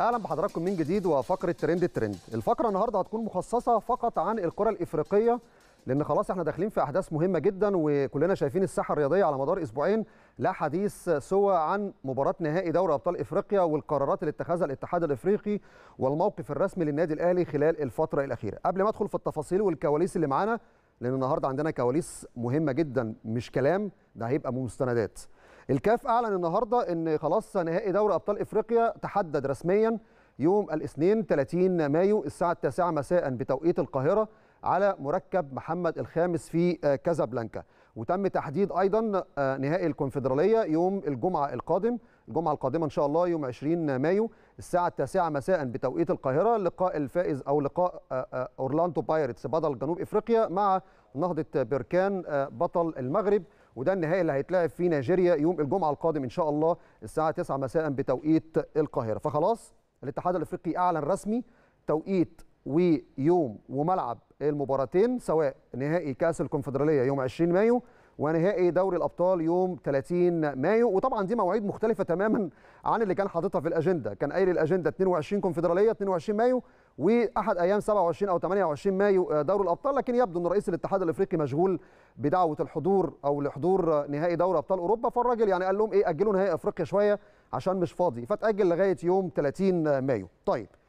اهلا بحضراتكم من جديد وفقره ترند الترند الفقره النهارده هتكون مخصصه فقط عن الكره الافريقيه لان خلاص احنا داخلين في احداث مهمه جدا وكلنا شايفين الساحه الرياضيه على مدار اسبوعين لا حديث سوى عن مباراه نهائي دوري ابطال افريقيا والقرارات اللي اتخذها الاتحاد الافريقي والموقف الرسمي للنادي الاهلي خلال الفتره الاخيره قبل ما ادخل في التفاصيل والكواليس اللي معانا لان النهارده عندنا كواليس مهمه جدا مش كلام ده هيبقى مستندات الكاف اعلن النهارده ان خلاص نهائي دوري ابطال افريقيا تحدد رسميا يوم الاثنين 30 مايو الساعه 9 مساء بتوقيت القاهره على مركب محمد الخامس في كازابلانكا وتم تحديد ايضا آه، نهائي الكونفدراليه يوم الجمعه القادم الجمعه القادمه ان شاء الله يوم 20 مايو الساعه التاسعة مساء بتوقيت القاهره لقاء الفائز او لقاء آه، آه، اورلاندو بايرتس بطل جنوب افريقيا مع نهضه بركان آه، بطل المغرب وده النهائي اللي هيتلعب في نيجيريا يوم الجمعه القادم ان شاء الله الساعه التاسعة مساء بتوقيت القاهره فخلاص الاتحاد الافريقي اعلن رسمي توقيت ويوم وملعب المباراتين سواء نهائي كاس الكونفدراليه يوم 20 مايو ونهائي دوري الابطال يوم 30 مايو وطبعا دي مواعيد مختلفه تماما عن اللي كان حاططها في الاجنده كان قايل الاجنده 22 كونفدراليه 22 مايو واحد ايام 27 او 28 مايو آه، دوري الابطال لكن يبدو ان رئيس الاتحاد الافريقي مشغول بدعوه الحضور او لحضور نهائي دوري ابطال اوروبا فالراجل يعني قال لهم ايه اجلوا نهائي افريقيا شويه عشان مش فاضي فتاجل لغايه يوم 30 مايو طيب